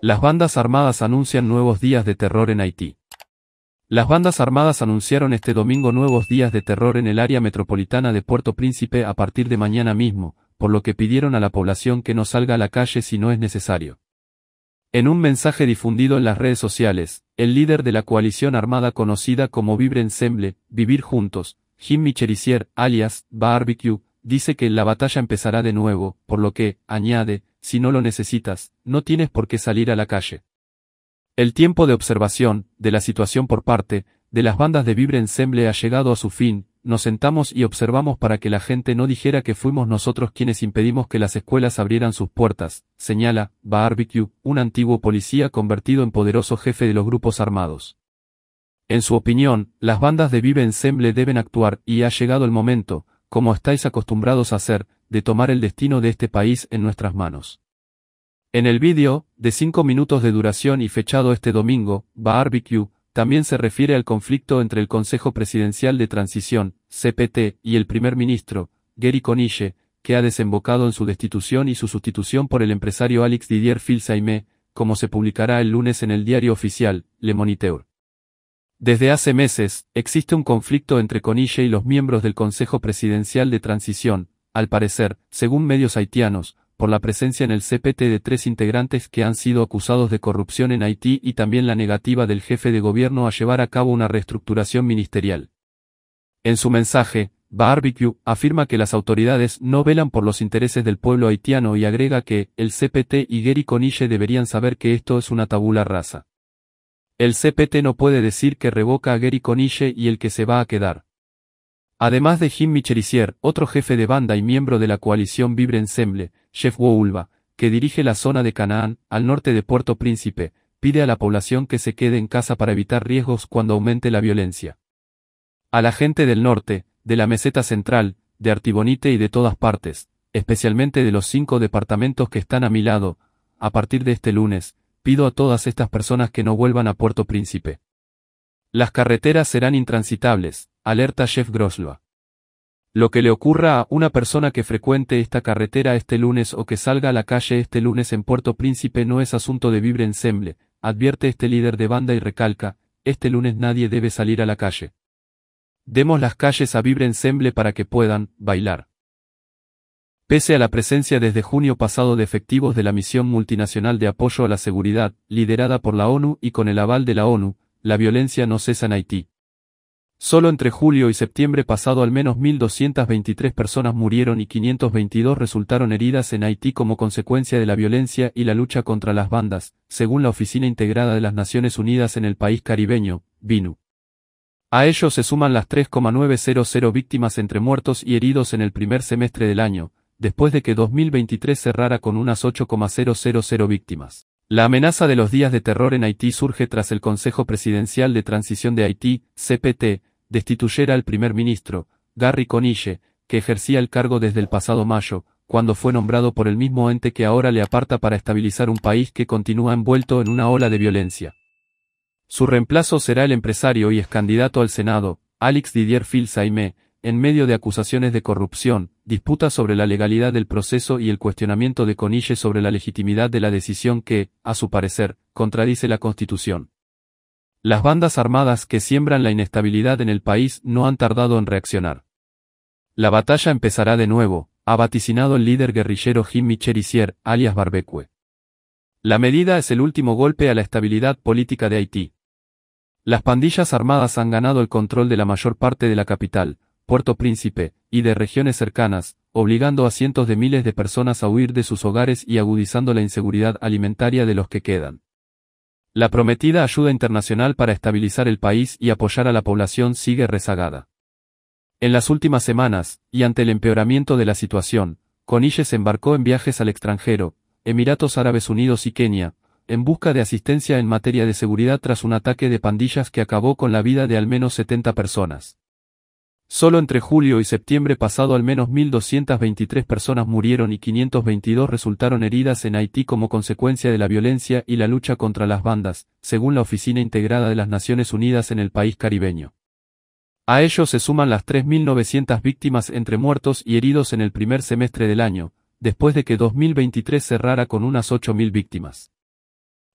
Las bandas armadas anuncian nuevos días de terror en Haití. Las bandas armadas anunciaron este domingo nuevos días de terror en el área metropolitana de Puerto Príncipe a partir de mañana mismo, por lo que pidieron a la población que no salga a la calle si no es necesario. En un mensaje difundido en las redes sociales, el líder de la coalición armada conocida como Vivre Ensemble, Vivir Juntos, Jim Michericier, alias Barbecue, dice que la batalla empezará de nuevo, por lo que, añade, si no lo necesitas, no tienes por qué salir a la calle. El tiempo de observación, de la situación por parte, de las bandas de Vibre Ensemble ha llegado a su fin, nos sentamos y observamos para que la gente no dijera que fuimos nosotros quienes impedimos que las escuelas abrieran sus puertas, señala, Barbecue, un antiguo policía convertido en poderoso jefe de los grupos armados. En su opinión, las bandas de Vive Ensemble deben actuar y ha llegado el momento, como estáis acostumbrados a hacer, de tomar el destino de este país en nuestras manos. En el vídeo, de cinco minutos de duración y fechado este domingo, Barbecue, también se refiere al conflicto entre el Consejo Presidencial de Transición, CPT, y el primer ministro, Gary Coniche, que ha desembocado en su destitución y su sustitución por el empresario Alex Didier Filsaime, como se publicará el lunes en el diario oficial, Le Moniteur. Desde hace meses, existe un conflicto entre Conille y los miembros del Consejo Presidencial de Transición, al parecer, según medios haitianos, por la presencia en el CPT de tres integrantes que han sido acusados de corrupción en Haití y también la negativa del jefe de gobierno a llevar a cabo una reestructuración ministerial. En su mensaje, Barbecue afirma que las autoridades no velan por los intereses del pueblo haitiano y agrega que el CPT y Gary Conille deberían saber que esto es una tabula rasa. El CPT no puede decir que revoca a Gary Coniche y el que se va a quedar. Además de Jim Micherisier, otro jefe de banda y miembro de la coalición Vibre Ensemble, Chef Woulba, que dirige la zona de Canaán, al norte de Puerto Príncipe, pide a la población que se quede en casa para evitar riesgos cuando aumente la violencia. A la gente del norte, de la meseta central, de Artibonite y de todas partes, especialmente de los cinco departamentos que están a mi lado, a partir de este lunes, pido a todas estas personas que no vuelvan a Puerto Príncipe. Las carreteras serán intransitables, alerta Jeff Grosloa. Lo que le ocurra a una persona que frecuente esta carretera este lunes o que salga a la calle este lunes en Puerto Príncipe no es asunto de Vibre Ensemble, advierte este líder de banda y recalca, este lunes nadie debe salir a la calle. Demos las calles a Vibre Ensemble para que puedan, bailar. Pese a la presencia desde junio pasado de efectivos de la misión multinacional de apoyo a la seguridad, liderada por la ONU y con el aval de la ONU, la violencia no cesa en Haití. Solo entre julio y septiembre pasado al menos 1.223 personas murieron y 522 resultaron heridas en Haití como consecuencia de la violencia y la lucha contra las bandas, según la Oficina Integrada de las Naciones Unidas en el país caribeño, BINU. A ello se suman las 3,900 víctimas entre muertos y heridos en el primer semestre del año, después de que 2023 cerrara con unas 8,000 víctimas. La amenaza de los días de terror en Haití surge tras el Consejo Presidencial de Transición de Haití, CPT, destituyera al primer ministro, Gary Conille, que ejercía el cargo desde el pasado mayo, cuando fue nombrado por el mismo ente que ahora le aparta para estabilizar un país que continúa envuelto en una ola de violencia. Su reemplazo será el empresario y excandidato al Senado, Alex Didier Filsaime, en medio de acusaciones de corrupción, disputas sobre la legalidad del proceso y el cuestionamiento de Conille sobre la legitimidad de la decisión que, a su parecer, contradice la Constitución. Las bandas armadas que siembran la inestabilidad en el país no han tardado en reaccionar. La batalla empezará de nuevo, ha vaticinado el líder guerrillero Jim Cherisier, alias Barbecue. La medida es el último golpe a la estabilidad política de Haití. Las pandillas armadas han ganado el control de la mayor parte de la capital, Puerto Príncipe, y de regiones cercanas, obligando a cientos de miles de personas a huir de sus hogares y agudizando la inseguridad alimentaria de los que quedan. La prometida ayuda internacional para estabilizar el país y apoyar a la población sigue rezagada. En las últimas semanas, y ante el empeoramiento de la situación, Conille se embarcó en viajes al extranjero, Emiratos Árabes Unidos y Kenia, en busca de asistencia en materia de seguridad tras un ataque de pandillas que acabó con la vida de al menos 70 personas. Solo entre julio y septiembre pasado al menos 1.223 personas murieron y 522 resultaron heridas en Haití como consecuencia de la violencia y la lucha contra las bandas, según la Oficina Integrada de las Naciones Unidas en el país caribeño. A ello se suman las 3.900 víctimas entre muertos y heridos en el primer semestre del año, después de que 2023 cerrara con unas 8.000 víctimas.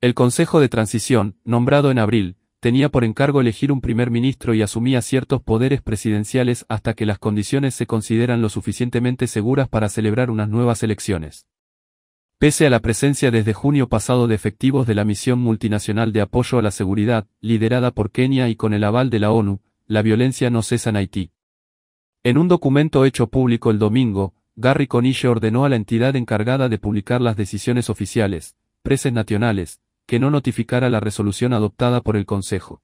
El Consejo de Transición, nombrado en abril, tenía por encargo elegir un primer ministro y asumía ciertos poderes presidenciales hasta que las condiciones se consideran lo suficientemente seguras para celebrar unas nuevas elecciones. Pese a la presencia desde junio pasado de efectivos de la misión multinacional de apoyo a la seguridad, liderada por Kenia y con el aval de la ONU, la violencia no cesa en Haití. En un documento hecho público el domingo, Gary Conille ordenó a la entidad encargada de publicar las decisiones oficiales, preses nacionales, que no notificara la resolución adoptada por el Consejo.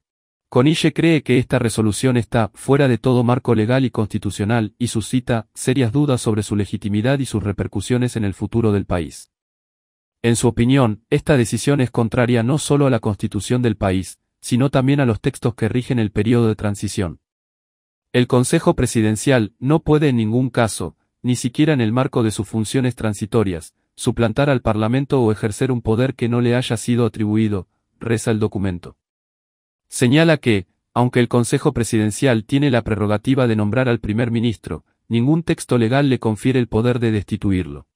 Conille cree que esta resolución está fuera de todo marco legal y constitucional y suscita serias dudas sobre su legitimidad y sus repercusiones en el futuro del país. En su opinión, esta decisión es contraria no solo a la constitución del país, sino también a los textos que rigen el periodo de transición. El Consejo Presidencial no puede en ningún caso, ni siquiera en el marco de sus funciones transitorias, suplantar al Parlamento o ejercer un poder que no le haya sido atribuido, reza el documento. Señala que, aunque el Consejo Presidencial tiene la prerrogativa de nombrar al primer ministro, ningún texto legal le confiere el poder de destituirlo.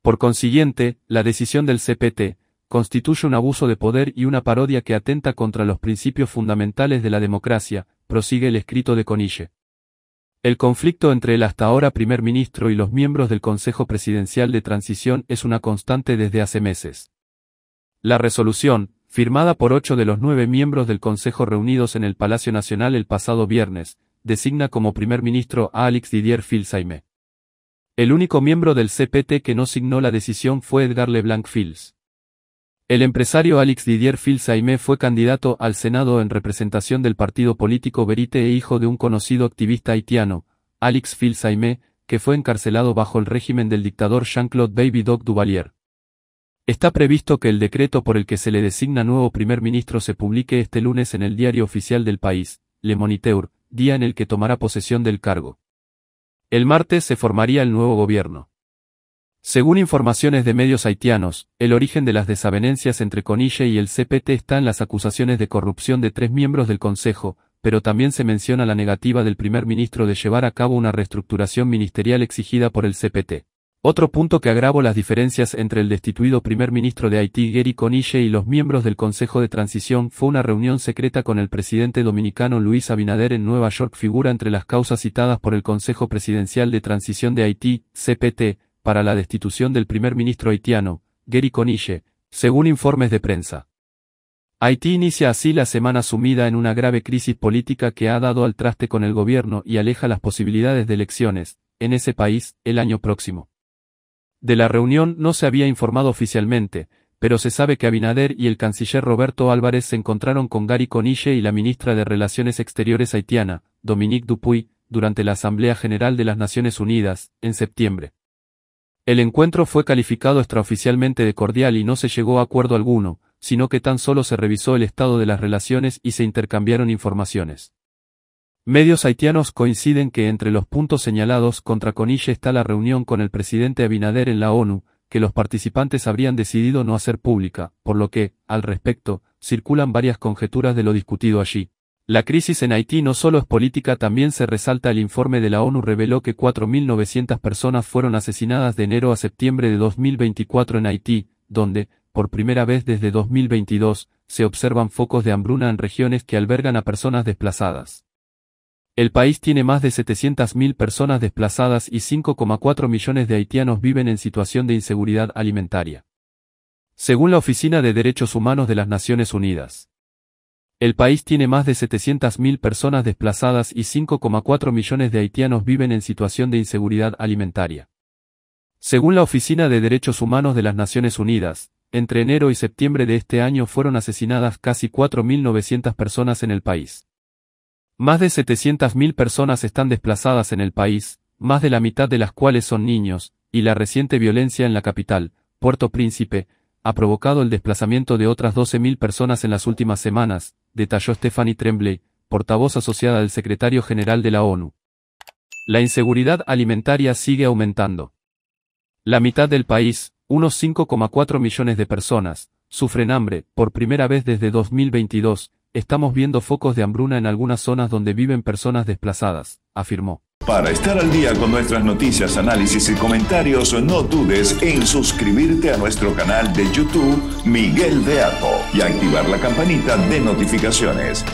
Por consiguiente, la decisión del CPT constituye un abuso de poder y una parodia que atenta contra los principios fundamentales de la democracia, prosigue el escrito de Conille. El conflicto entre el hasta ahora primer ministro y los miembros del Consejo Presidencial de Transición es una constante desde hace meses. La resolución, firmada por ocho de los nueve miembros del Consejo reunidos en el Palacio Nacional el pasado viernes, designa como primer ministro a Alex Didier Filsaime. El único miembro del CPT que no signó la decisión fue Edgar Leblanc Fils. El empresario Alex Didier Filsaime fue candidato al Senado en representación del partido político Berite e hijo de un conocido activista haitiano, Alex Saimé, que fue encarcelado bajo el régimen del dictador Jean-Claude Baby Doc Duvalier. Está previsto que el decreto por el que se le designa nuevo primer ministro se publique este lunes en el diario oficial del país, Le Moniteur, día en el que tomará posesión del cargo. El martes se formaría el nuevo gobierno. Según informaciones de medios haitianos, el origen de las desavenencias entre Conille y el CPT está en las acusaciones de corrupción de tres miembros del Consejo, pero también se menciona la negativa del primer ministro de llevar a cabo una reestructuración ministerial exigida por el CPT. Otro punto que agravó las diferencias entre el destituido primer ministro de Haití Gary Conille y los miembros del Consejo de Transición fue una reunión secreta con el presidente dominicano Luis Abinader en Nueva York figura entre las causas citadas por el Consejo Presidencial de Transición de Haití, CPT, para la destitución del primer ministro haitiano, Gary Conille, según informes de prensa. Haití inicia así la semana sumida en una grave crisis política que ha dado al traste con el gobierno y aleja las posibilidades de elecciones, en ese país, el año próximo. De la reunión no se había informado oficialmente, pero se sabe que Abinader y el canciller Roberto Álvarez se encontraron con Gary Conille y la ministra de Relaciones Exteriores haitiana, Dominique Dupuy, durante la Asamblea General de las Naciones Unidas, en septiembre. El encuentro fue calificado extraoficialmente de cordial y no se llegó a acuerdo alguno, sino que tan solo se revisó el estado de las relaciones y se intercambiaron informaciones. Medios haitianos coinciden que entre los puntos señalados contra Conille está la reunión con el presidente Abinader en la ONU, que los participantes habrían decidido no hacer pública, por lo que, al respecto, circulan varias conjeturas de lo discutido allí. La crisis en Haití no solo es política, también se resalta el informe de la ONU reveló que 4.900 personas fueron asesinadas de enero a septiembre de 2024 en Haití, donde, por primera vez desde 2022, se observan focos de hambruna en regiones que albergan a personas desplazadas. El país tiene más de 700.000 personas desplazadas y 5,4 millones de haitianos viven en situación de inseguridad alimentaria. Según la Oficina de Derechos Humanos de las Naciones Unidas. El país tiene más de 700.000 personas desplazadas y 5,4 millones de haitianos viven en situación de inseguridad alimentaria. Según la Oficina de Derechos Humanos de las Naciones Unidas, entre enero y septiembre de este año fueron asesinadas casi 4.900 personas en el país. Más de 700.000 personas están desplazadas en el país, más de la mitad de las cuales son niños, y la reciente violencia en la capital, Puerto Príncipe, ha provocado el desplazamiento de otras 12.000 personas en las últimas semanas, detalló Stephanie Tremblay, portavoz asociada del secretario general de la ONU. La inseguridad alimentaria sigue aumentando. La mitad del país, unos 5,4 millones de personas, sufren hambre, por primera vez desde 2022, estamos viendo focos de hambruna en algunas zonas donde viven personas desplazadas, afirmó. Para estar al día con nuestras noticias, análisis y comentarios, no dudes en suscribirte a nuestro canal de YouTube Miguel de Apo y activar la campanita de notificaciones.